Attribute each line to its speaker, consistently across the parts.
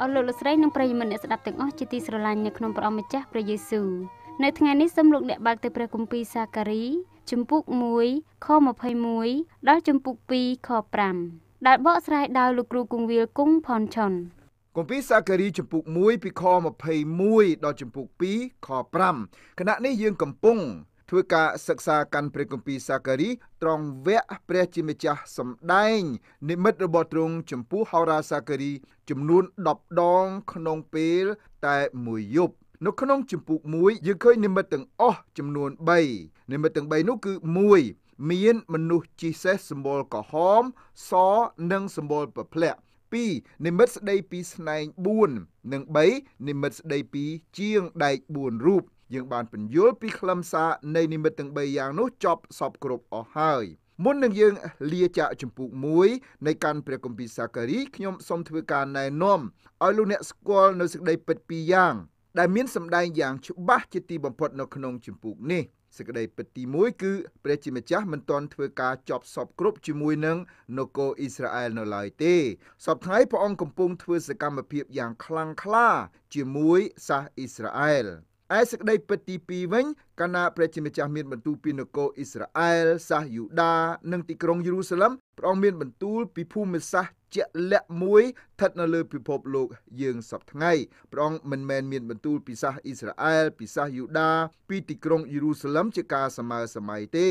Speaker 1: អស់លោកលោកស្រីនិងប្រិយមិត្តអ្នកស្ដាប់ទាំងអស់ជាទីស្រឡាញ់នៅក្នុងព្រះអម្ចាស់ព្រះយេស៊ូវនៅថ្ងៃនេះសូមលោកអ្នកបើកទៅព្រះគម្ពីរសាការីជំពូក1ខ21ដល់ជំពូក2ខ5ដែលបកស្រាយដោយលោកគ្រូគង្វាលគង់ផនឆុនគម្ពីរសាការីជំពូក1ពីខ21ដល់ជំពូក2ខ5គណៈនេះយើងកំពុងធ្វើការសិក្សាកាន់ព្រះគម្ពីរសាការីត្រង់វគ្គព្រះជាម្ចាស់សម្ដែងនិមិត្តរបស់ទ្រង់ចំពោះហោរាសាការីចំនួន10ដងក្នុងពេលតែមួយយប់នៅក្នុងជំពូក1យើងឃើញនិមិត្តទាំងអស់ចំនួន3និមិត្តទាំង3នោះគឺ1មានមនុស្សជិះសេះសម្បល់ក្រហមសនិងសម្បល់ប្រភ្លាក់2និមិត្តស្ដីពីស្នែង4និង3និមិត្តស្ដីពីជាងដែក4រូបយើងបានពន្យល់ពីខ្លឹមសារនៃនិមិត្តទាំង3យ៉ាងនោះចប់សពគ្រប់អស់ហើយមុននឹងយើង លាចាកចម្ពោះ1នៃកាន់ព្រះគម្ពីរសាការីខ្ញុំសូមធ្វើការណែនាំឲ្យលោកអ្នកស្គាល់នៅសេចក្តីពិតពីរយ៉ាង ដែលមានសម្ដែងយ៉ាងច្បាស់ជាទីបំផុត នៅក្នុងចម្ពោះនេះសេចក្តីពិតទី1គឺព្រះជាម្ចាស់មិនទាន់ធ្វើការចប់សពគ្រប់ជាមួយនឹងនគរអ៊ីស្រាអែលនៅឡើយទេសពថ្ងៃព្រះអង្គកំពុងធ្វើសកម្មភាពយ៉ាងខ្លាំងក្លា ជាមួយសាសអ៊ីស្រាអែលឯសេចក្តីពិតទី2វិញកាលណាព្រះជាម្ចាស់មានបន្ទូលពីនគរអ៊ីស្រាអែលសាសយូដា និងទីក្រុងយេរូសាឡឹមព្រះអង្គមានបន្ទូល ពីភូមិសាស្ត្រជាក់លាក់មួយស្ថិតនៅលើពិភពលោកយើងសពថ្ងៃព្រះអង្គមិនមែនមានបន្ទូលពីសាសអ៊ីស្រាអែលពីសាសយូដា ពីទីក្រុងយេរូសាឡឹមជាការសម័យសម័យទេ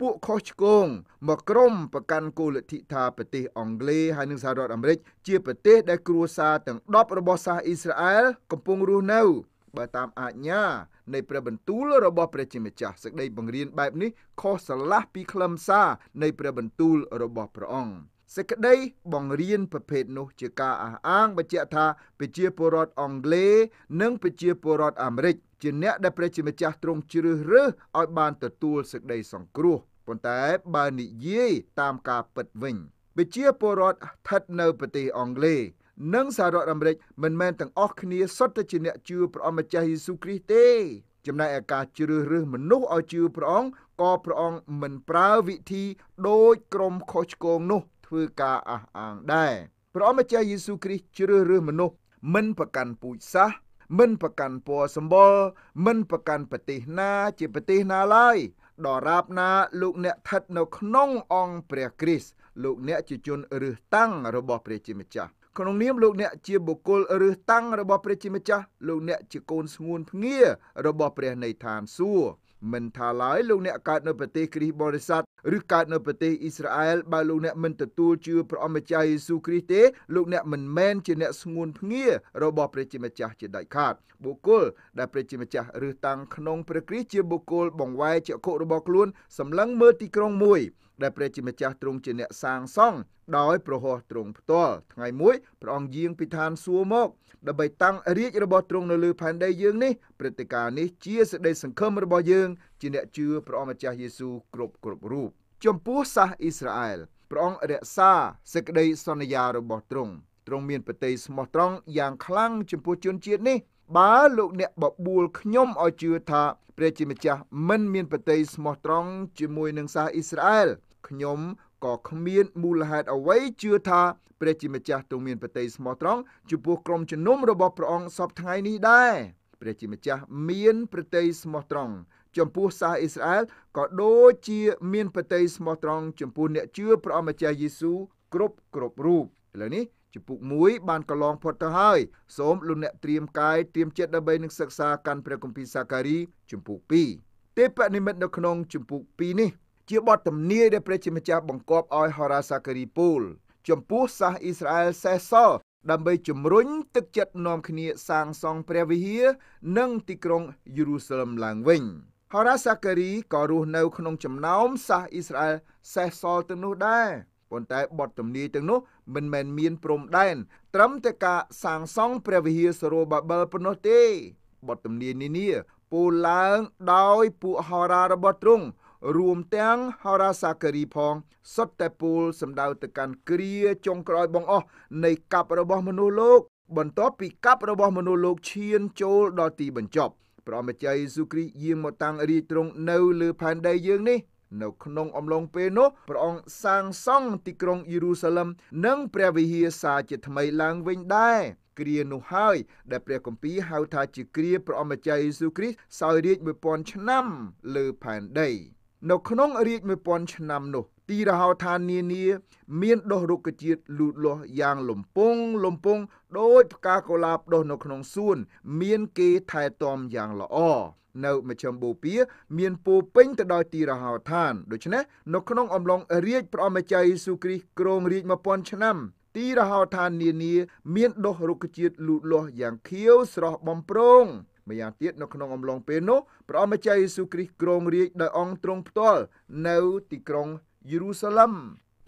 Speaker 1: ពួកខុសឆ្គងមកក្រុមប្រកាន់គោលលទ្ធិថាប្រទេសអង់គ្លេសហើយនិងសហរដ្ឋអាមេរិកជាប្រទេសដែលគ្រួសារទាំង10របស់សាសអ៊ីស្រាអែលកំពុងរស់នៅបើតាមអាជ្ញានៃព្រះបន្ទូលរបស់ព្រះជាម្ចាស់សេចក្តីបង្រៀនបែបនេះខុសស្រឡះពីខ្លឹមសារនៃព្រះបន្ទូលរបស់ព្រះអង្គសេចក្តីបង្រៀនប្រភេទនោះជាការអះអាងបញ្ជាក់ថាប្រជាពលរដ្ឋអង់គ្លេសនិងប្រជាពលរដ្ឋអាមេរិកជាអ្នកដែលព្រះជាម្ចាស់ទ្រង់ជ្រើសរើសឲ្យបានទទួលសេចក្តីសង្គ្រោះប៉ុន្តែបើនិយាយតាមការពិតវិញប្រជាពលរដ្ឋស្ថិតនៅប្រទេសអង់គ្លេសនិងសហរដ្ឋអាមេរិកមិនមែនទាំងអស់គ្នាសុទ្ធតែជាអ្នកជឿព្រះអម្ចាស់យេស៊ូវគ្រីស្ទទេ ចំណែកឯការជ្រើសរើសមនុស្សឲ្យជឿព្រះអង្គក៏ព្រះអង្គមិនប្រើវិធីដូចក្រុមខុសឆ្គងនោះធ្វើការអះអាងដែរព្រះអម្ចាស់យេស៊ូវគ្រីស្ទជ្រើសរើសមនុស្សមិនប្រកាន់ពូជសាសន៍មិនប្រកាន់ពណ៌សម្បុរមិនប្រកាន់ប្រទេសណាជាប្រទេសណាឡើយដរាបណាលោកអ្នកស្ថិតនៅក្នុងអង្គព្រះគ្រីស្ទលោកអ្នកជាជនរើសតាំងរបស់ព្រះជាម្ចាស់ក្នុងនាមលោកអ្នកជាបុគ្គលឬតាំងរបស់ព្រះជាម្ចាស់លោកអ្នកជាកូនស្ងួនភ្ងារបស់ព្រះនៃឋានសួគ៌មិនថាឡើយលោកអ្នកកើតនៅប្រទេសគ្រីស្ទបរិស័ទឬកើតនៅប្រទេសអ៊ីស្រាអែលបើលោកអ្នកមិនទទួលជឿព្រះអម្ចាស់យេស៊ូវគ្រីស្ទទេលោកអ្នកមិនមែនជាអ្នកស្ងួនភ្ងារបស់ព្រះជាម្ចាស់ជាដាច់ខាតបុគ្គលដែលព្រះជាម្ចាស់ឬតាំងក្នុងព្រះគ្រីស្ទជាបុគ្គលបង្វែរចក្ខុរបស់ខ្លួនសម្លឹងមើលទីក្រុងមួយដែលព្រះជាម្ចាស់ទ្រង់ជាអ្នកសាងសង់ដោយប្រហោះទ្រង់ផ្ទាល់ថ្ងៃមួយព្រះអង្គយាងពីឋានសួគ៌មកដើម្បីតាំងរាជរបស់ទ្រង់នៅលើផែនដីយើងនេះព្រឹត្តិការណ៍នេះជាសេចក្តីសង្ឃឹមរបស់យើងជាអ្នកជឿព្រះអង្គម្ចាស់យេស៊ូវគ្រប់គ្រប់រូបចំពោះសាសអ៊ីស្រាអែលព្រះអង្គរក្សាសេចក្តីសន្យារបស់ទ្រង់ទ្រង់មានប្រតិស្មោះត្រង់យ៉ាងខ្លាំងចំពោះជនជាតិនេះបើលោកអ្នកបបួលខ្ញុំឲ្យជឿថាព្រះជាម្ចាស់មិនមានប្រតិស្មោះត្រង់ជាមួយនឹងសាសអ៊ីស្រាអែលខ្ញុំក៏គ្មានមូលហេតុអ្វីជឿថាព្រះជាម្ចាស់ទ្រង់មានប្រតិស្មោះត្រង់ចំពោះក្រុមជំនុំរបស់ព្រះអង្គសពថ្ងៃនេះដែរព្រះជាម្ចាស់មាន ប្រតិស្មោះត្រង់ចំពោះសាសអ៊ីស្រាអែលក៏ដូចជាមានប្រតិស្មោះត្រង់ចំពោះអ្នកជឿព្រះអម្ចាស់យេស៊ូគ្រប់គ្រប់រូបឥឡូវនេះជំពូក1បានកន្លងផុតទៅហើយសូមលោកអ្នកត្រៀមកាយត្រៀមចិត្តដើម្បីនឹងសិក្សាកាន់ព្រះគម្ពីរសាការីជំពូក2ទេពនិមិត្តនៅក្នុងជំពូក2នេះជាបទទំនាយដែលព្រះជាម្ចាស់បង្គាប់ឲ្យហូរ៉ាសាការីពូលចំពោះសាសអ៊ីស្រាអែលសេះសល់ដើម្បីជំរុញទឹកចិត្តនាំគ្នា សាងសង់ព្រះវិហារនិងទីក្រុងយេរូសាឡឹមឡើងវិញហូរ៉ាសាការីក៏រស់នៅ ក្នុងចំណោមសាសអ៊ីស្រាអែលសេះសល់ទាំងនោះដែរប៉ុន្តែបទទំនាយទាំងនោះមិនមែនមានព្រំដែនត្រឹមតែការសាងសង់ព្រះវិហារសូរ៉ូបាបែលប៉ុណ្ណោះទេបទទំនាយនានាពូឡើងដោយពួកហូរ៉ារបស់ទ្រង់រួមទាំងហរាសាគរីផងសុទ្ធតែពូល សម្ដៅទៅកាន់គ្រាចុងក្រោយបងអស់នៃកັບរបស់មនុស្សលោកបន្ទាប់ពីកັບរបស់មនុស្សលោកឈានចូលដល់ទីបញ្ចប់ព្រះម្ចាស់យេស៊ូគ្រីស្ទយាងមកតាំងរាជទ្រង់នៅលើផែនដីយើងនេះ នៅក្នុងអំឡុងពេលនោះព្រះអង្គសាងសង់ទីក្រុងយេរូសាឡឹមនិងព្រះវិហារសាជាថ្មីឡើងវិញដែរគ្រានោះហើយដែលព្រះគម្ពីរហៅថាជាគ្រាព្រះអម្ចាស់យេស៊ូគ្រីស្ទសោយរាជ1000ឆ្នាំ លើផែនដីនៅក្នុងរាជ1000ឆ្នាំ នោះទីរហោឋាននានាមានដុះរុក្ខជាតិលូតលាស់យ៉ាងលំពងលំពងដោយផ្កាកុលាបដុះនៅក្នុងសួន មានគេថែទាំយ៉ាងល្អនៅមជ្ឈមបូព៌ាមានពោពេញទៅដោយទីរហោឋានដូច្នេះនៅក្នុងអំឡុងរាជព្រះអម្ចាស់យេស៊ូគ្រីស្ទគ្រងរាជ1000ឆ្នាំទីរហោឋាននានាមានដុះរុក្ខជាតិលូតលាស់យ៉ាងខៀវស្រស់បំព្រងម្យ៉ាងទៀតនៅក្នុងអំឡុងពេលនោះព្រះអង្គម្ចាស់យេស៊ូវគ្រីស្ទគ្រងរាជដោយអង្គទ្រង់ផ្ទាល់នៅទីក្រុងយេរូសាឡិម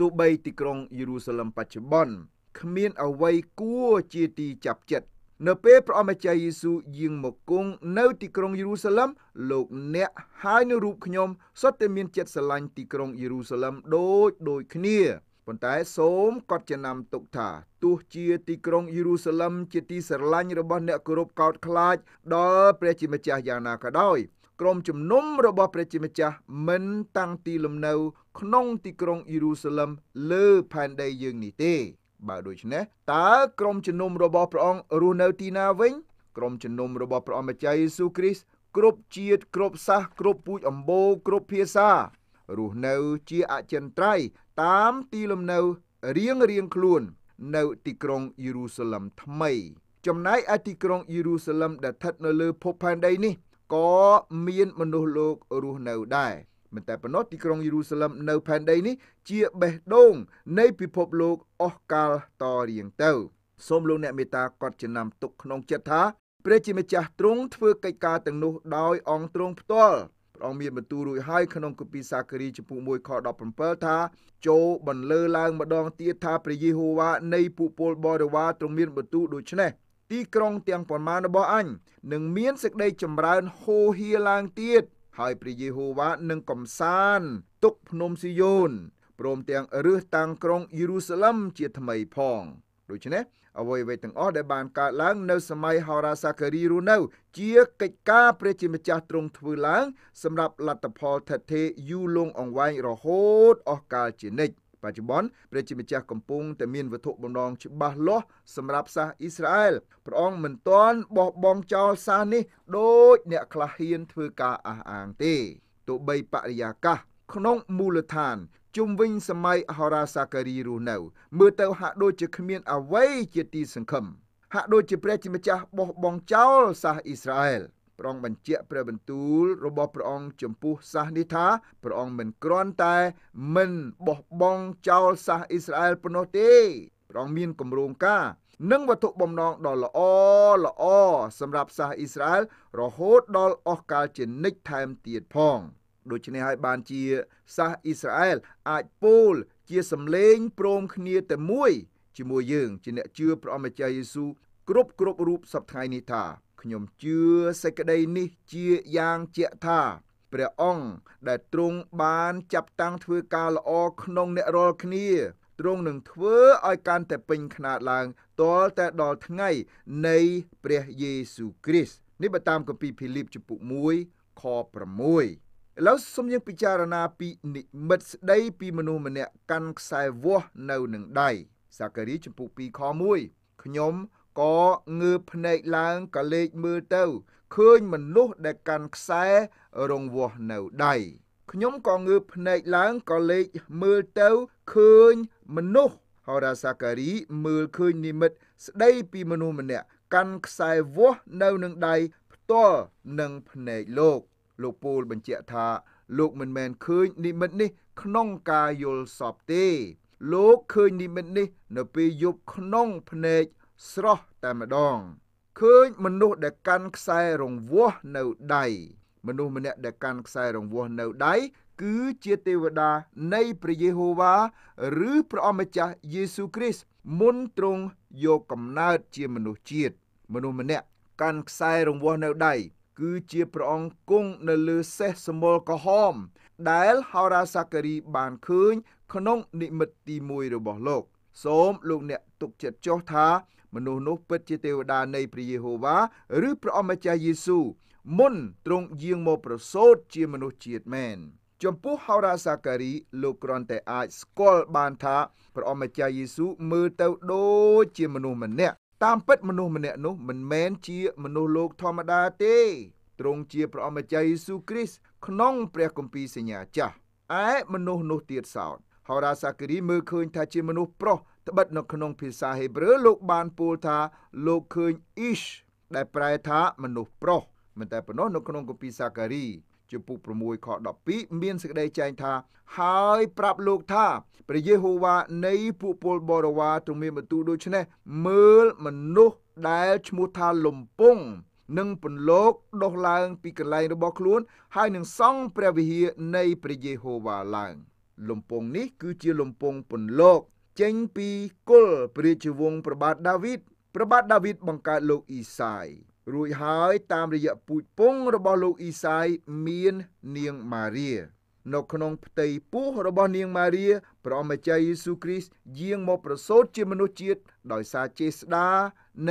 Speaker 1: ទោះបីទីក្រុងយេរូសាឡិមបច្ចុប្បន្នគ្មានអ្វីគួរជាទីចាប់ចិត្តនៅពេលព្រះអង្គម្ចាស់យេស៊ូវយាងមកគង់នៅទីក្រុងយេរូសាឡិមលោកអ្នកហើយនៅរូបខ្ញុំសុទ្ធតែមានចិត្តស្រឡាញ់ទីក្រុងយេរូសាឡិមដូចដូចគ្នាប៉ុន្តែសូមកត់ចំណាំទុកថាទោះជាទីក្រុងយេរូសាឡឹមជាទីស្រឡាញ់របស់ អ្នកគោរពកោត ខ្លាច ដល់ព្រះជាម្ចាស់យ៉ាងណាក៏ដោយក្រុមជំនុំរបស់ព្រះជាម្ចាស់ មិនតាំងទីលំនៅក្នុងទីក្រុងយេរូសាឡឹមលើផែនដីយើងនេះទេបើដូច្នេះតើក្រុមជំនុំរបស់ព្រះអង្គរស់នៅទីណាវិញ ក្រុមជំនុំរបស់ព្រះអង្គម្ចាស់យេស៊ូវគ្រីស្ទគ្រប់ជាតិគ្រប់សាសគ្រប់ពូជអម្បូរគ្រប់ភាសារស់នៅ ជាអចិន្ត្រៃយ៍តាមទីលំនៅរៀងរៀងខ្លួន នៅទីក្រុងយេរូសាឡឹមថ្មី ចំណែកឯទីក្រុងយេរូសាឡឹមដែលស្ថិតនៅលើភពផែនដីនេះក៏មានមនុស្សលោក រស់នៅដែរមិនតែប៉ុណ្ណោះទីក្រុងយេរូសាឡឹមនៅផែនដីនេះ ជាបេះដូង នៃពិភពលោកអស់កាលតរៀងទៅសូមលោកអ្នកមេត្តាកត់ចំណាំទុកក្នុងចិត្តថាព្រះជាម្ចាស់ទ្រង់ធ្វើកិច្ចការទាំងនោះដោយអង្គទ្រង់ផ្ទាល់ព្រះអង្គមានបន្ទូលរួចហើយក្នុងគម្ពីរសាករីចំពុ1ខ17ថាចូលបន្លឺឡើងម្ដងទៀតថាព្រះយេហូវ៉ានៃពួកពលបរិវារទ្រង់មានបន្ទូលដូច្នេះទីក្រុងទាំងប៉ុន្មានរបស់អញនឹងមានសេចក្តីចម្រើនហូរហៀឡើងទៀតហើយព្រះយេហូវ៉ានឹងកំសាន្តទុកភ្នំស៊ីយ៉ូនព្រមទាំងរើសតាំងក្រុងយេរូសាឡឹមជាថ្មីផងដូច្នេះអ្វីៗទាំងអស់ដែលបានកើតឡើង នៅ សម័យហោរាសាការីរស់នៅ ជាកិច្ចការព្រះជាម្ចាស់ទ្រង់ធ្វើឡើងសម្រាប់លទ្ធផលថិតថេរយូរលងអង្វែងរហូតអស់កាលជានិច្ចបច្ចុប្បន្នព្រះជាម្ចាស់កំពុងតែមានវត្ថុបំណងច្បាស់លាស់សម្រាប់សាសអ៊ីស្រាអែលព្រះអង្គមិនទាន់បោះបង់ចោលសាសនេះដោយអ្នកខ្លះហ៊ានធ្វើការអះអាងទេទោះបីបរិយាកាសក្នុងមូលដ្ឋានជុំវិញសម័យហោរាសាការីរស់នៅមើលទៅហាក់ដូចជាគ្មានអ្វីជាទីសង្ឃឹមហាក់ដូចជាព្រះជាម្ចាស់បោះបង់ចោលសាសអ៊ីស្រាអែលព្រះអង្គបញ្ជាក់ព្រះបន្ទូលរបស់ព្រះអង្គចំពោះសាសនេះថាព្រះអង្គមិនគ្រាន់តែមិនបោះបង់ចោលសាសអ៊ីស្រាអែលប៉ុណ្ណោះទេព្រះអង្គមានគម្រោងការ និងវត្ថុបំណងដ៏ល្អល្អសម្រាប់សាសអ៊ីស្រាអែលរហូតដល់អស់កលជានិច្ចថែមទៀតផង។ដូច្នេះហើយបានជាសាសអ៊ីស្រាអែល អាចពោលជាសម្លេងព្រមគ្នាតែមួយជាមួយយើងជាអ្នកជឿព្រះអម្ចាស់យេស៊ូវគ្រប់គ្រប់រូបសប្តាហ៍នេះថាខ្ញុំជឿសេចក្តីនេះជាយ៉ាងជាក់ថា ព្រះអង្គដែលទ្រង់បានចាប់តាំងធ្វើការល្អក្នុងអ្នករាល់គ្នាទ្រង់នឹងធ្វើឲ្យកាន់តែពេញខ្នាតឡើងទាល់តែដល់ថ្ងៃនៃព្រះយេស៊ូវគ្រីស្ទនេះបើតាមគម្ពីរភីលីបជំពូក1ខ6ឥឡូវសូមយើងពិចារណាពីនិមិត្តស្ដីពីមនុស្សម្នាក់កាន់ខ្សែវាស់នៅនឹងដៃសាករីចំពុះ2ខ1ខ្ញុំក៏ងើបភ្នែកឡើងក៏លេចមើលទៅឃើញមនុស្សដែលកាន់ខ្សែរងវាស់នៅដៃខ្ញុំក៏ងើបភ្នែកឡើងក៏លេចមើលទៅឃើញមនុស្សហោរាសាការីមើលឃើញនិមិត្តស្ដីពីមនុស្សម្នាក់កាន់ខ្សែវាស់នៅនឹងដៃផ្ទាល់នឹងភ្នែកលោកលោកពូលបញ្ជាក់ថាលោកមិនមែនឃើញនិមិត្តនេះក្នុងការយល់សប្តិទេ លោកឃើញនិមិត្តនេះ នៅពេលយប់ក្នុងភ្នែកស្រស់តែម្ដង ឃើញមនុស្សដែលកាន់ខ្សែរង្វាស់នៅដៃមនុស្សម្នាក់ដែលកាន់ខ្សែរង្វាស់នៅដៃគឺជាទេវតានៃព្រះយេហូវ៉ាឬព្រះអម្ចាស់យេស៊ូគ្រីស្ទមុនទ្រង់យកកំណើតជាមនុស្សជាតិមនុស្សម្នាក់កាន់ខ្សែរង្វាស់នៅដៃគឺជាព្រះអង្គគង់នៅលើសេះសមលក្រហមដែលហោរាសាការីបានឃើញក្នុងនិមិត្តទី1របស់លោក សូមលោកអ្នកទុកចិត្តចុះថា មនុស្សនោះពិតជាទេវតានៃព្រះយេហូវ៉ាឬព្រះអម្ចាស់យេស៊ូមុនទ្រង់យាងមកប្រសូតជាមនុស្សជាតិមែន ចំពោះហោរាសាការីលោកគ្រាន់តែអាចស្គាល់បានថាព្រះអម្ចាស់យេស៊ូមើលទៅដូចជាមនុស្សម្នាក់តាមពិតមនុស្សម្នាក់នោះមិនមែនជាមនុស្សលោកធម្មតាទេទ្រង់ជាព្រះអម្ចាស់យេស៊ូវគ្រីស្ទក្នុងព្រះគម្ពីរសញ្ញាចាស់ឯមនុស្សនោះទៀតសោតហោរាសាគរីមើលឃើញ ថាជាមនុស្សប្រុសត្បិតនៅក្នុង ភាសាហេប្រឺលោក បានពោលថាលោកឃើញ ish ដែលប្រែថាមនុស្សប្រុសមិនតែប៉ុណ្ណោះនៅក្នុងគម្ពីរសាការីជំពូក6ខ12មានសេចក្តីចែងថាហើយប្រាប់លោកថាព្រះយេហូវ៉ានៃពួកពលបរិវារទ្រមានបន្ទូលដូច្នេះមើលមនុស្សដែលឈ្មោះថាលំពងនិងពន្លកដុះឡើងពីកន្លែងរបស់ខ្លួនហើយនឹងសង់ព្រះវិហារនៃព្រះយេហូវ៉ាឡើងលំពងនេះគឺជាលំពងពន្លកចេញពីគល់ព្រះរាជវង្សប្របាទដាវីតប្របាទដាវីតបង្កើតលោកអ៊ីសាយរួចហើយតាមរយៈពូជពងរបស់លោកអ៊ីសាយមាននាងម៉ារីនៅក្នុងផ្ទៃពោះរបស់នាងម៉ារីព្រះអម្ចាស់យេស៊ូគ្រីស្ទយាងមកប្រសូតជាមនុស្សជាតិដោយសារចេស្តា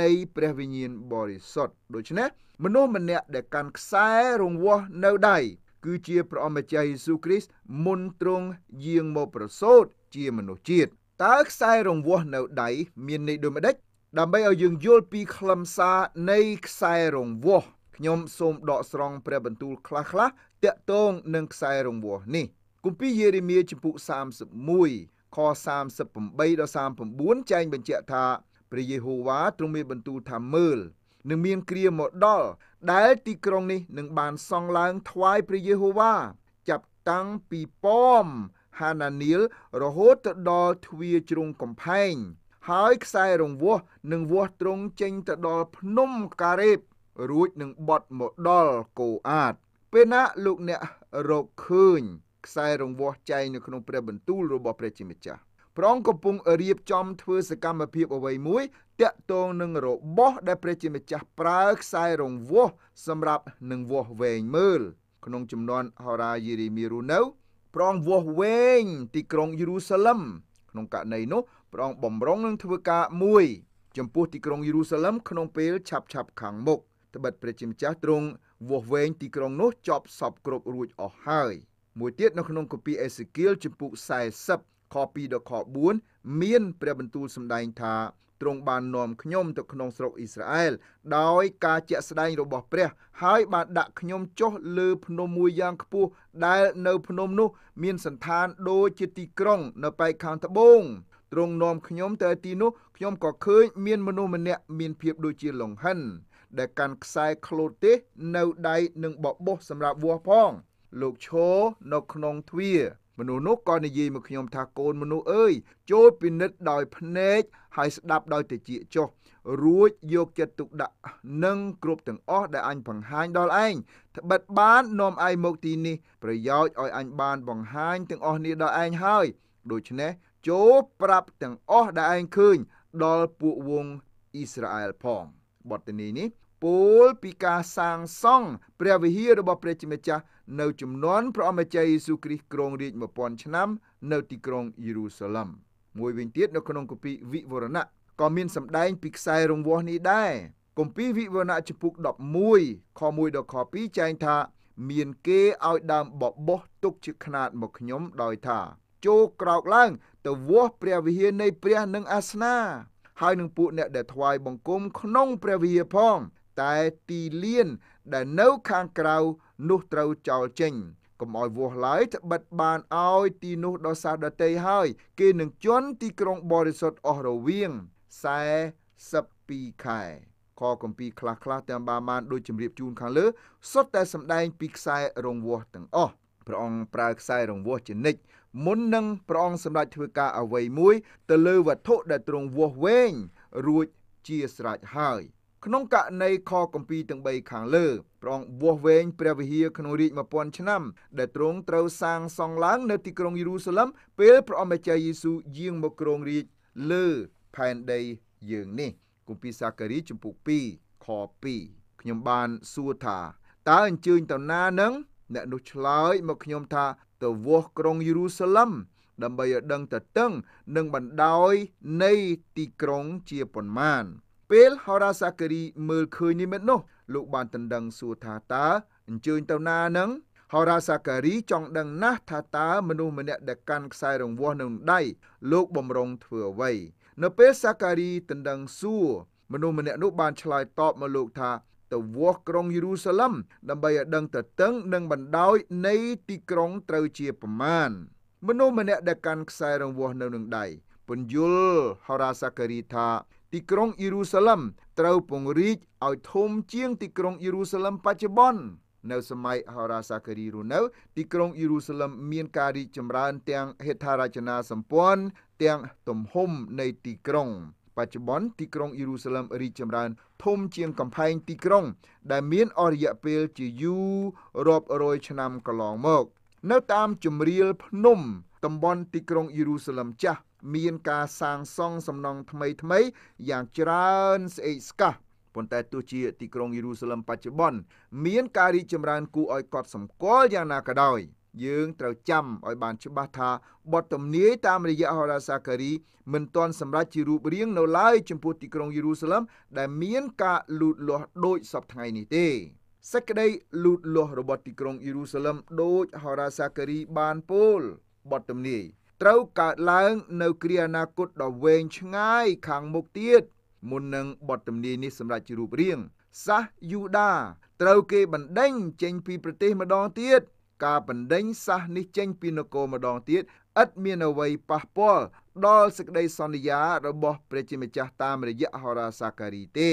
Speaker 1: នៃព្រះវិញ្ញាណបរិសុទ្ធដូច្នេះមនុស្សម្នាក់ដែលកាន់ខ្សែរង្វាស់នៅដៃគឺជាព្រះអម្ចាស់យេស៊ូគ្រីស្ទមុនទ្រង់យាងមកប្រសូតជាមនុស្សជាតិតើខ្សែរង្វាស់នៅដៃមានន័យដូចម្ដេចដើម្បីឲ្យយើងយល់ពីខ្លឹមសារនៃខ្សែរង្វាស់ខ្ញុំ សូមដកស្រង់ព្រះបន្ទូលខ្លះៗតាក់ទងនឹងខ្សែរង្វាស់នេះគម្ពីរយេរេមៀជំពូក31ខ38ដល់39ចែងបញ្ជាក់ថាព្រះយេហូវ៉ាទ្រង់មានបន្ទូលថាមើលនឹងមានគ្រាមកដល់ដែលទីក្រុងនេះនឹងបានសង់ឡើងថ្វាយព្រះយេហូវ៉ាចាប់តាំងពីប៉មហាណានីលរហូតទៅដល់ទ្វារជ្រុងកំផែងហើយខ្សែរង្វាស់នឹងវាស់ទ្រង់ចេញទៅដល់ភ្នំការ៉េបរួចនឹងបត់មកដល់កូអាតពេលណាលោកអ្នករកឃើញខ្សែរង្វាស់ចែងនៅក្នុងព្រះបន្ទូលរបស់ព្រះជាម្ចាស់ព្រះអង្គកំពុងរៀបចំធ្វើសកម្មភាពអ្វីមួយតាក់ទងនឹងរបស់ដែលព្រះជាម្ចាស់ប្រើខ្សែរង្វាស់សម្រាប់នឹងវាស់វែងមើល ក្នុងចំនួនហោរាយេរេមៀរូនៅព្រះអង្គវាស់វែងទីក្រុងយេរូសាឡឹមក្នុងករណីនោះព្រះអង្គបំរុងនឹងធ្វើការមួយ ចំពោះទីក្រុងយេរូសាឡឹមក្នុងពេលឆាប់ឆាប់ខាងមុខត្បិតព្រះជាម្ចាស់ទ្រង់វាស់វែងទីក្រុងនោះចប់សពគ្រប់រួចអស់ហើយមួយទៀតនៅក្នុងគម្ពីរអេសេគៀលជំពូក40ខ2ដល់ខ4មានព្រះបន្ទូលសម្ដែងថាទ្រង់បាននាំខ្ញុំទៅក្នុងស្រុកអ៊ីស្រាអែលដោយការជាក់ស្ដែងរបស់ព្រះ ហើយបានដាក់ខ្ញុំចុះលើភ្នំមួយយ៉ាងខ្ពស់ដែលនៅភ្នំនោះមានសន្តានដូចជាទីក្រុងនៅប៉ែកខាងត្បូងទ្រង់នាំខ្ញុំទៅទីនោះខ្ញុំក៏ឃើញមានមនុស្សម្នាក់មានភាព ដូចជាលង្ហិន ដែលកាន់ខ្សែឃ្លោទេសនៅដៃនិងបបោះសម្រាប់វាស់ផង លោកឈរនៅក្នុងទ្វារមនុស្សនោះក៏និយាយ មកខ្ញុំថាកូនមនុស្សអើយចូលពិនិត្យដោយភ្នែកហើយស្ដាប់ដោយត្រចៀកចុះ រួចយកចិត្តទុកដាក់នឹងគ្រប់ទាំងអស់ដែលអញបង្ហាញដល់ឯងត្បិតបាននាំឯងមកទីនេះប្រយោជន៍ឲ្យអញបានបង្ហាញទាំងអស់នេះដល់ឯងហើយដូច្នេះចូលប្រាប់ទាំងអស់ដែលឯងឃើញដល់ពួកវងអ៊ីស្រាអែលផង បទនីនេះពោលពីការសាងសង់ព្រះវិហាររបស់ព្រះជាម្ចាស់នៅចំនួនព្រះអម្ចាស់យេស៊ូគ្រីស្ទគ្រងរាជ1000ឆ្នាំនៅទីក្រុងយេរូសាឡិមមួយវិញទៀតនៅក្នុងគម្ពីរវិវរណៈក៏មាន សម្ដែងពីខ្សែរង្វាស់នេះដែរគម្ពីរវិវរណៈចំពុក11ខ1ដល់ខ2ចែងថា មាន គេឲ្យដើមបបោះទុកជាຂ្នាតមកខ្ញុំដោយថាចូលក្រោកឡើងទៅវាស់ព្រះវិហារនៃព្រះនឹងអាសនាហើយនឹងពួកអ្នកដែលថ្វាយបង្គំក្នុង ព្រះវិហារផងតែទីលានដែលនៅខាងក្រៅនោះត្រូវចោលចេញកុំឲ្យវាស់ឡើយត្បិតបានឲ្យ ទីនោះដល់សាសដតីហើយគេនឹងជន់ទីក្រុងបរិសុទ្ធអស់រវាង42ខែខគម្ពីរខ្លះខ្លះតាមបាបានដូចជំរាបជូន ខាងលើ សុទ្ធតែសម្ដែងពីខ្សែរង្វាស់ទាំងអស់ព្រះអង្គប្រើខ្សែរង្វាស់ជានិច្ចមុននឹងព្រះអង្គសម្រេចធ្វើការអ្វីមួយទៅលើវត្ថុដែលទ្រង់វាស់វែងរួចជាស្រេចហើយក្នុងករណីខកំពីទាំង3ខាងលើព្រះអង្គវាស់វែងព្រះវិហារក្នុងរាជ1000ឆ្នាំ ដែលទ្រង់ត្រូវសាងសង់ឡើងនៅទីក្រុងយេរូសាឡិមពេលព្រះអម្ចាស់យេស៊ូវយាងមកគ្រងរាជលើផែនដីយើងនេះគម្ពីរសាការីចំពុក2ខ2ខ្ញុំបានសួរថាតើអញ្ជើញទៅណានឹងអ្នកនោះឆ្លើយមកខ្ញុំថាទៅវាស់ក្រុងយេរូសាឡឹមដើម្បីឲ្យដឹងទៅតឹងនិងបណ្ដោយនៃទីក្រុងជាប៉ុន្មានពេលហោរ៉ាសាការី មើលឃើញនិមិត្តនោះ លោកបានដណ្ដឹងសួរថាតើអញ្ជើញទៅណានឹងហោរ៉ាសាការីចង់ដឹងណាស់ថាតើមនុស្សម្នាក់ដែលកាន់ខ្សែរង្វាស់នៅដៃលោកបំរុងធ្វើអ្វីនៅពេលសាការីដណ្ដឹង សួរមនុស្សម្នាក់នោះបានឆ្លើយតបមកលោកថាទៅវាស់ក្រុងយេរូសាឡឹមដើម្បីឲ្យដឹងទៅតឹងនិងបណ្ដោយនៃទីក្រុងត្រូវជាប្រមាណមនុស្សម្នាក់ដែលកាន់ខ្សែរង្វាស់នៅនឹងដៃពន្យល់ហោរាសាការីថាទីក្រុងយេរូសាឡឹមត្រូវពង្រីកឲ្យធំជាងទីក្រុងយេរូសាឡឹមបច្ចុប្បន្ននៅសម័យហោរាសាការីរស់នៅ ទីក្រុងយេរូសាឡឹមមានការរីកចម្រើនទាំងហេដ្ឋារចនាសម្ព័ន្ធទាំងទំហំនៃទីក្រុងបច្ចុប្បន្នទីក្រុងយេរូសាឡឹមរីកចម្រើនធំជាងកំផែងទីក្រុង ដែលមានអស់រយៈពេលជាយូររាប់រយឆ្នាំកន្លងមកនៅតាមជម្រាលភ្នំតំបន់ទីក្រុងយេរូសាឡឹមចាស់មានការសាងសង់សំណង់ថ្មីថ្មីយ៉ាងច្រើនស្អេកស្កះប៉ុន្តែទោះជាទីក្រុងយេរូសាឡឹមបច្ចុប្បន្នមានការរីកចម្រើនគួរឲ្យកត់សម្គាល់យ៉ាងណាក៏ដោយយើងត្រូវចាំឲ្យបានច្បាស់ថាបទទំនាយតាមរយៈហោរាសាការីមិនទាន់សម្រេចជារូបរាងនៅឡើយចំពោះទីក្រុងយេរូសាឡឹមដែលមានការលូតលាស់ដូចសពថ្ងៃនេះទេសេចក្តីលូតលាស់របស់ទីក្រុងយេរូសាឡឹមដូចហោរាសាការីបានពោលបទទំនាយត្រូវកើតឡើងនៅគ្រាអនាគតដ៏វែងឆ្ងាយខាងមុខទៀតមុននឹងបទទំនាយនេះសម្រាប់ជារូបរាងសាសយូដា ត្រូវគេបណ្ដេញចេញពី ប្រទេសម្ដងទៀតការបណ្ដេញសាសនេះចេញពីនគរម្ដងទៀតឥតមានអ្វីប៉ះពាល់ដល់សេចក្តីសន្យារបស់ព្រះជាម្ចាស់តាមរយៈហោរាសាការីទេ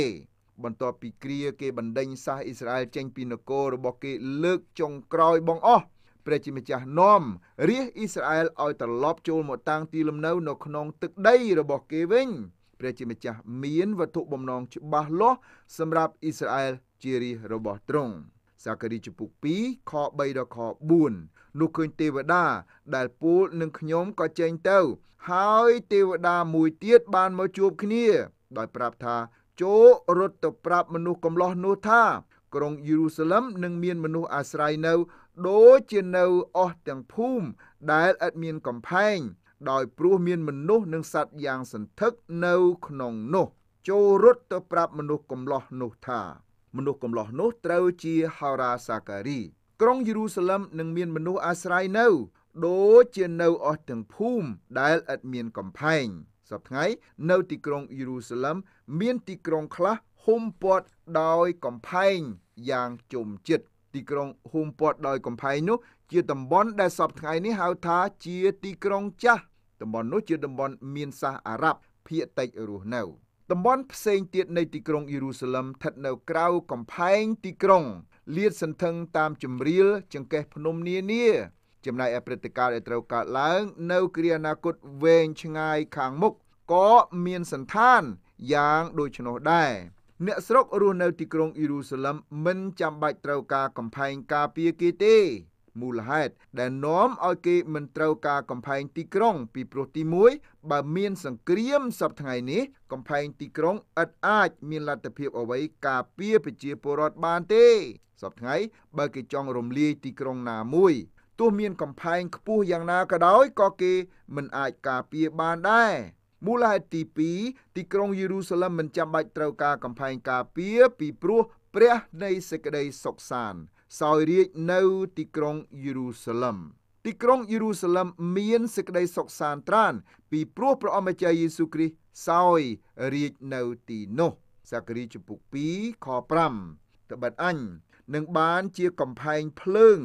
Speaker 1: បន្ទាប់ពីគ្រាគេបណ្ដេញសាសអ៊ីស្រាអែលចេញពីនគររបស់គេលើកចុងក្រោយបងអស់ព្រះជាម្ចាស់នាំរាជអ៊ីស្រាអែលឲ្យត្រឡប់ចូលមកតាំងទីលំនៅនៅក្នុងទឹកដីរបស់គេវិញព្រះជាម្ចាស់មានវត្ថុបំណងច្បាស់លាស់សម្រាប់អ៊ីស្រាអែលជារាជរបស់ទ្រង់។សាករីជំពូក2ខ3ដល់ខ4នោះឃើញទេវតា ដែលពូលនិងខ្ញុំក៏ចេញទៅ ហើយទេវតាមួយទៀតបានមកជួបគ្នា ដោយប្រាប់ថាចូលរត់ទៅប្រាប់មនុស្សកំឡោះនោះថាក្រុងយេរូសាឡឹមនឹងមានមនុស្សអាស្រ័យនៅ ដូចជានៅអស់ទាំងភូមិដែលឥតមានកំផែងដោយព្រោះមានមនុស្សនិងសត្វយ៉ាងសន្ធឹកនៅក្នុងនោះចូលរត់ទៅប្រាប់មនុស្សកំឡោះនោះថាមនុស្សកំលោះនោះត្រូវជាហារ៉ាសាការីក្រុងយេរូសាឡឹមនឹងមានមនុស្សអាស្រ័យនៅ ដូចជានៅអស់ទាំងភូមិដែលឥតមានកំផែងសប្តាហ៍នៅទីក្រុងយេរូសាឡឹមមានទីក្រុងខ្លះហ៊ុំព័ទ្ធដោយកំផែងយ៉ាងជុំចិត្តទីក្រុងហ៊ុំព័ទ្ធដោយកំផែងនោះជាតំបន់ដែល សប្តាហ៍នេះហៅថាជាទីក្រុងចាស់តំបន់នោះជាតំបន់មានសាសអារ៉ាប់ភាគតិចរស់នៅតំបន់ផ្សេងទៀតនៃទីក្រុងយេរូសាឡឹមស្ថិតនៅក្រៅកំផែងទីក្រុង លាតសន្ធឹងតាមជម្រាលចង្កេះភ្នំនានាចំណែកឯព្រឹត្តិការណ៍ដែលត្រូវកើតឡើងនៅគ្រាអនាគតវែងឆ្ងាយខាងមុខក៏មានសន្តានយ៉ាងដូច្នោះដែរអ្នកស្រុករស់នៅទីក្រុងយេរូសាឡឹមមិនចាំបាច់ត្រូវការកំផែងការពារគេទេមូលហេតុដែលនាំឲ្យគេមិនត្រូវការកំផែងទីក្រុងពីព្រោះទី1បើមានសង្គ្រាមសពថ្ងៃនេះកំផែងទីក្រុងឥតអាចមានលទ្ធភាពអ្វីការពារប្រជាពលរដ្ឋបានទេសពថ្ងៃបើគេចង់រំលាយទីក្រុងណាមួយទោះមានកំផែងខ្ពស់យ៉ាងណាក៏ដោយក៏គេមិនអាចការពារបានដែរមូលហេតុទី2ទីក្រុងយេរូសាឡិមមិនចាំបាច់ត្រូវការកំផែងការពារពីព្រោះព្រះនៃសេចក្តីសុខសាន្តសោយរាជនៅទីក្រុងយេរូសាឡិមទីក្រុងយេរូសាឡិមមានសេចក្តីសុខសាន្តត្រានពីព្រោះព្រះអម្ចាស់យេស៊ូវគ្រីស្ទសោយរាជនៅទីនោះសាករីជំពូក2ខ5ត្បិតអញនឹងបានជាកំផែងភ្លើង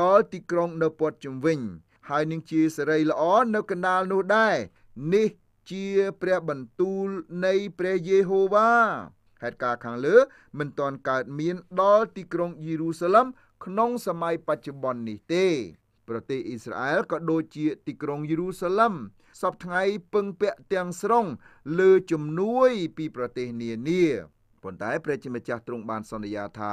Speaker 1: ដល់ទីក្រុងនៅពតជំវិញ ហើយនឹងជាសេរីល្អនៅកណ្ដាលនោះដែរនេះជាព្រះបន្ទូលនៃព្រះយេហូវ៉ាហេតុការណ៍ខាងលើ មិនទាន់កើតមានដល់ទីក្រុងយេរូសាឡិមក្នុងសម័យបច្ចុប្បន្ននេះទេ ប្រទេសអ៊ីស្រាអែលក៏ដូចជាទីក្រុងយេរូសាឡិមសពថ្ងៃពឹងពាក់ទាំងស្រុងលើជំនួយពីប្រទេសនានាប៉ុន្តែព្រះជាម្ចាស់ទ្រង់បានសន្យាថា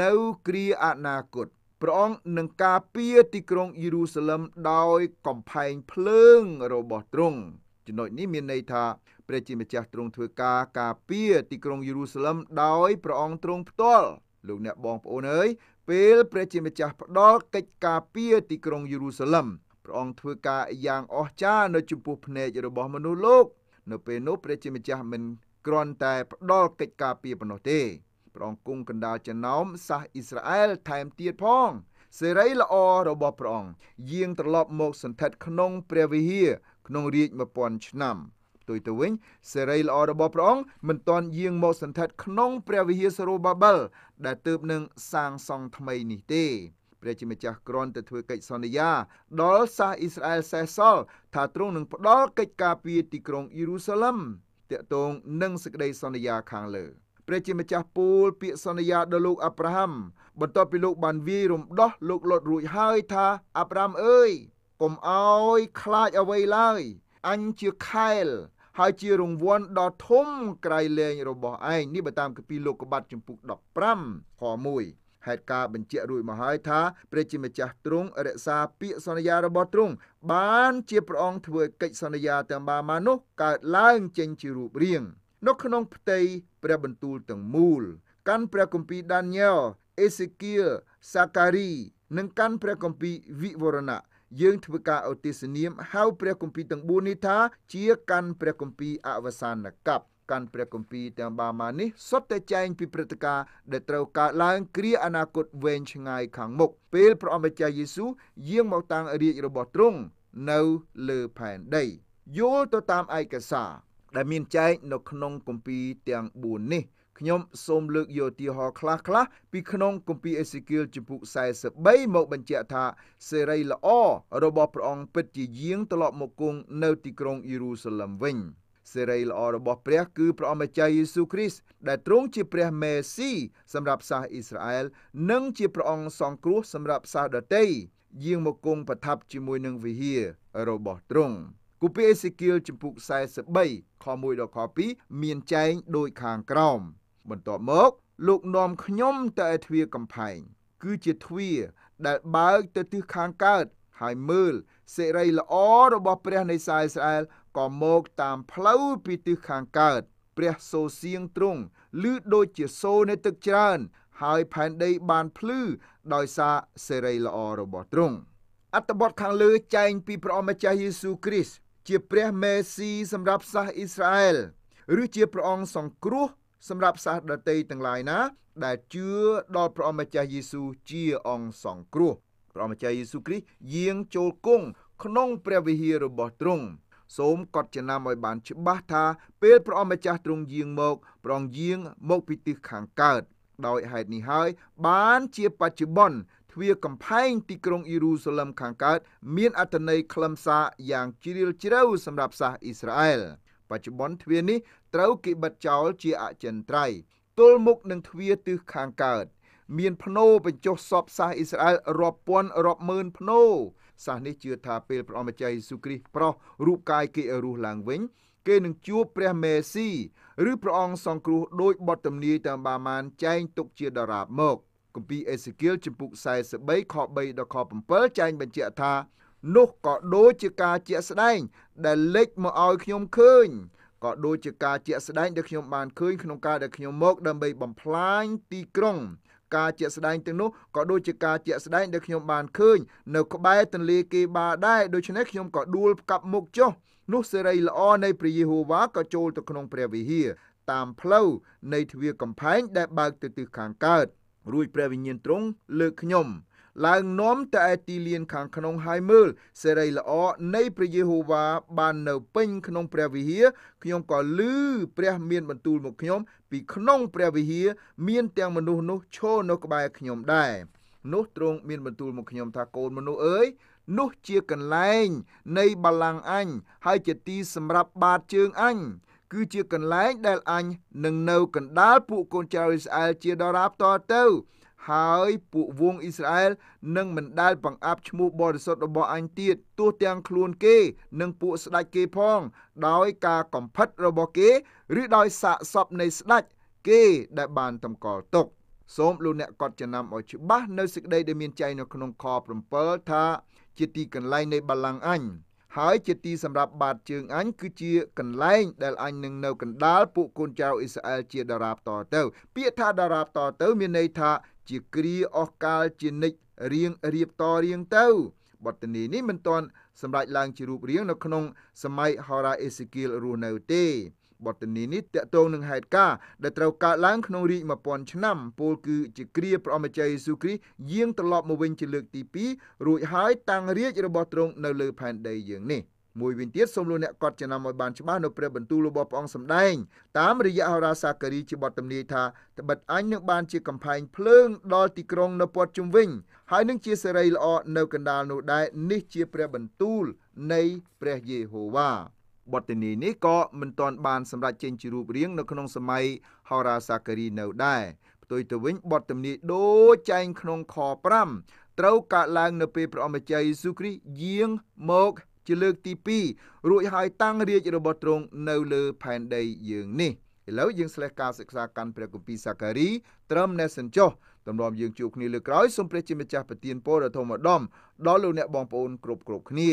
Speaker 1: នៅគ្រាអនាគតព្រះអង្គនឹងការពារទីក្រុងយេរូសាឡិមដោយកំផែងភ្លើងរបស់ទ្រង់ចំណុចនេះមានន័យថាព្រះជាម្ចាស់ទ្រង់ធ្វើការការពារទីក្រុងយេរូសាឡឹមដោយព្រះអង្គទ្រង់ផ្ទាល់លោកអ្នកបងប្អូនអើយពេលព្រះជាម្ចាស់ផ្ដល់កិច្ចការពារទីក្រុងយេរូសាឡឹមព្រះអង្គធ្វើការយ៉ាងអស្ចារ្យនៅចំពោះភ្នែករបស់មនុស្សលោក នៅពេលនោះព្រះជាម្ចាស់មិនគ្រាន់តែផ្ដល់កិច្ចការពារប៉ុណ្ណោះទេព្រះអង្គគង់កណ្ដាលចំណោមសាសអ៊ីស្រាអែលថែមទៀតផងសេរីល្អរបស់ព្រះអង្គយាងត្រឡប់មកសន្តិដ្ឋក្នុង ព្រះវិហារក្នុងរាជ1000ឆ្នាំផ្ទុយទៅវិញ សេរីល្អរបស់ព្រះអង្គមិនទាន់យាងមកសន្ធិដ្ឋក្នុងព្រះវិហារសរូបាបិលដែលទើបនឹងសាងសង់ថ្មីនេះទេព្រះជាម្ចាស់គ្រាន់តែធ្វើកិច្ចសន្យា ដល់សាសអ៊ីស្រាអែលសេះសល់ថាទ្រង់នឹងផ្ដល់កិច្ចការពារទីក្រុងយេរូសាឡិមតាក់ទងនឹងសេចក្តីសន្យាខាងលើ ព្រះជាម្ចាស់ពូលពាក្យសន្យាដល់លោកអាប់រ៉ាហាំបន្ទាប់ពីលោកបានវាយរំដោះលោកលុតរួចហើយថាអាប់រ៉ាហាំអើយកុំអោយខ្លាចអ្វីឡើយ អញជាខែលហើយជារង្វាន់ដ៏ធំក្រៃលែងរបស់ឯងនេះបើតាមគម្ពីរលោកុបាតចំពុក15ខ1ហេតុការបញ្ជាក់រួចមកហើយថាព្រះជាម្ចាស់ទ្រង់រក្សាពាក្យសន្យារបស់ទ្រង់បានជាព្រះអង្គធ្វើកិច្ចសន្យាទាំងបាម៉ានោះកើតឡើងចេញជារូបរាងនៅក្នុង ផ្ទៃព្រះបន្ទូលទាំងមូលកាន់ព្រះគម្ពីរដានីយ៉ែលអេសេគៀលសាការីនិងកាន់ព្រះគម្ពីរវិវរណៈយើងធ្វើការឧទ្ទិសនាមហៅព្រះគម្ពីរទាំង4នេះថាជាកាន់ព្រះគម្ពីរអវសានកັບកាន់ព្រះគម្ពីរទាំងបាម៉ានេះសុទ្ធតែចែងពីព្រឹត្តិការណ៍ដែលត្រូវកើតឡើងគ្រាអនាគតវែងឆ្ងាយខាងមុខពេលព្រះអម្ចាស់យេស៊ូវយាងមកតាំងរាជរបស់ទ្រង់នៅលើផែនដីយល់ទៅតាមឯកសារដែលមានចែងនៅក្នុងគម្ពីរទាំង4នេះខ្ញុំសូមលើកយកឧទាហរណ៍ខ្លះៗពីក្នុងគម្ពីរអេសេគីលជំពូក43មកបញ្ជាក់ថាសេរីល្អរបស់ព្រះអង្គពិតជាយាងត្រឡប់មកគង់នៅទីក្រុងយេរូសាឡឹមវិញ សេរីល្អរបស់ព្រះ គឺព្រះអម្ចាស់យេស៊ូវគ្រីស្ទដែលទ្រង់ជាព្រះមេស៊ីសម្រាប់សាសអ៊ីស្រាអែលនិងជាព្រះអង្គសង្គ្រោះសម្រាប់សាសដទៃយាងមកគង់ប្រថាប់ជាមួយនឹងវិហាររបស់ទ្រង់គម្ពីរអេសេគីលជំពូក43ខ1ដល់ខ2មានចែងដូចខាងក្រោមបន្ទាប់មក លោកនាំខ្ញុំទៅឯទ្វារកំផែងគឺជាទ្វារដែលបើកទៅទិសខាងកើតហើយមើល សេរីល្អរបស់ព្រះនៃសាអ៊ីស្រាអែលក៏មកតាមផ្លូវពីទិសខាងកើត ព្រះសូសៀងទ្រង់ឮដូចជាសូរនៃទឹកច្រើនហើយផែនដីបានភ្លឺ ដោយសារសេរីល្អរបស់ទ្រង់អត្ថបទខាងលើចែងពីព្រះអម្ចាស់យេស៊ូវគ្រីស្ទជាព្រះមេស៊ីសម្រាប់សាសអ៊ីស្រាអែលឬជាព្រះអង្គសង្គ្រោះសម្រាប់សាសដតីទាំងឡាយណា ដែលជឿដល់ព្រះអម្ចាស់យេស៊ូជាអង្គសង្គ្រោះព្រះអម្ចាស់យេស៊ូគ្រីស្ទយាងចូលគង់ក្នុង ព្រះវិហាររបស់ទ្រង់សូមកត់ចំណាំឲ្យបានច្បាស់ថា ពេលព្រះអម្ចាស់ទ្រង់យាងមកព្រះអង្គយាង មកពីទិសខាងកើត ដោយហេតុនេះហើយបានជាបច្ចុប្បន្នទ្វារកំផែងទីក្រុងអ៊ីរូសាឡឹមខាងកើត មានអត្ថន័យខ្លឹមសារយ៉ាងជ្រាលជ្រៅសម្រាប់សាសអ៊ីស្រាអែលបច្ចុប្បន្នទ្វារនេះត្រូវគេបិទចោលជាអចិន្ត្រៃយ៍ទល់មុខនឹងទ្វារទិសខាងកើត មាន ភ្នោបញ្ចុះសពសាសអ៊ីស្រាអែលរាប់ពាន់រាប់ម៉ឺនភ្នោសាសនេះជឿថាពេលព្រះអម្ចាស់យេស៊ូគ្រីស្ទប្រោសរូបកាយគេឲ្យរស់ឡើងវិញគេនឹងជួបព្រះមេស៊ីឬព្រះអង្គសង្គ្រោះដោយបទទំនាយតាមបាមានចែងទុកជាដរាបមកគម្ពីរអេសេគៀលជំពូក43ខ3ដល់ខ7ចែងបញ្ជាក់ថា នោះក៏ដូចជាការជាក់ស្ដែងដែលលេចមកឲ្យខ្ញុំឃើញក៏ដូចជាការជាក់ស្ដែងដែលខ្ញុំបានឃើញក្នុងការដែលខ្ញុំមកដើម្បីបំផ្លាញទីក្រុង ការជាក់ស្ដែងទាំងនោះក៏ដូចជាការជាក់ស្ដែងដែលខ្ញុំបានឃើញនៅក្បែរទន្លេគេបាដែរដូច្នេះខ្ញុំក៏ដួលកាប់មុខចុះ នោះសេរីល្អនៃព្រះយេហូវ៉ាក៏ចូលទៅក្នុងព្រះវិហារតាមផ្លូវនៃទ្វារកំផែងដែលបើកទៅទិសខាងកើត រួចព្រះវិញ្ញាណទ្រង់លើកខ្ញុំឡើងនាំទៅឯទីលានខាងក្នុងហើយមើល សេរីល្អនៃព្រះយេហូវ៉ាបាននៅពេញ ក្នុង ព្រះវិហារខ្ញុំក៏ឮព្រះ មានបន្ទូលមកខ្ញុំពីក្នុងព្រះវិហារមានទាំងមនុស្សនោះឈរនៅក្បែរខ្ញុំដែរនោះទ្រង់មានបន្ទូលមកខ្ញុំថាកូនមនុស្សអើយនោះជាកន្លែងនៃបល្ល័ងអញហើយជាទីសម្រាប់បាតជើងអញគឺជាកន្លែងដែលអញនឹងនៅកណ្ដាលពួកកូនចៅអ៊ីស្រាអែលជាដរាបតទៅហើយពួកវងអ៊ីស្រាអែលនឹងមិនដែលបង្អាប់ឈ្មោះបរិសុទ្ធរបស់អញទៀតទោះទាំងខ្លួនគេ និងពួកស្ដេចគេផង ដោយការកំផិតរបស់គេ ឬដោយសាកសពនៃស្ដេចគេ ដែលបានតម្កល់ទុកសូមលោកអ្នកកត់ចំណាំឲ្យច្បាស់នៅសេចក្តីដែលមានចែងនៅក្នុងខ7ថាជាទីកន្លែងនៃបល្ល័ង្កអញហើយជាទីសម្រាប់បាតជើងអញគឺជាកន្លែង ដែលអញនឹងនៅកណ្ដាលពួកកូនចៅអ៊ីស្រាអែលជាដរាបតទៅ ពាក្យថាដរាបតទៅមានន័យថាជាគ្រាអស់កាលជានិច្ចរៀងរៀបតរៀងទៅបទនីនេះមិនទាន់សម្រេចឡើងជារូបរាងនៅក្នុង សម័យហោរ៉ាអេស៊ីគីលរស់នៅទេបទនីនេះតកតងនឹងហេតុការដែលត្រូវកើតឡើងក្នុងរាជ1000ឆ្នាំពោលគឺជាគ្រាព្រះអម្ចាស់យេស៊ូគ្រីស្ទយាងត្រឡប់មកវិញជាលើកទី2រួចហើយតាំងរាជរបស់ទ្រង់នៅលើផែនដីយើងនេះ។មួយវិញទៀតសូមលោកអ្នកកត់ចំណាំឲ្យបានច្បាស់នៅព្រះបន្ទូលរបស់ព្រះអង្គសម្ដែងតាមរយៈហោរាសាការីជាបទទំនាយថាត្បិតអញនឹងបានជាកំផែងភ្លើងដល់ទីក្រុងនៅព័ទ្ធជុំវិញហើយនឹងជាសេរីល្អនៅកណ្ដាលនោះដែរនេះជាព្រះបន្ទូលនៃព្រះយេហូវ៉ាបទទនីនេះក៏មិនទាន់បានសម្រេចចេញជារូបរាងនៅក្នុងសម័យហោរាសាការីនៅដែរផ្ទុយទៅវិញបទទនីដូចចែងក្នុងខ5ត្រូវកើតឡើងនៅពេលព្រះអម្ចាស់យេស៊ូវគ្រីស្ទយាងមកជាលើកទី2រួចហើយតាំងរាជរបស់ទ្រង់នៅលើផែនដីយើងនេះឥឡូវយើងស្លេះការសិក្សាកាន់ព្រះគម្ពីរសាការីត្រឹមនេះសិនចុះតម្រាំយើងជួបគ្នាលើក្រោយសូមព្រះជាម្ចាស់ប្រទានពរដល់ធម្មដំដល់លោកអ្នកបងប្អូនគ្រប់គ្រប់គ្នា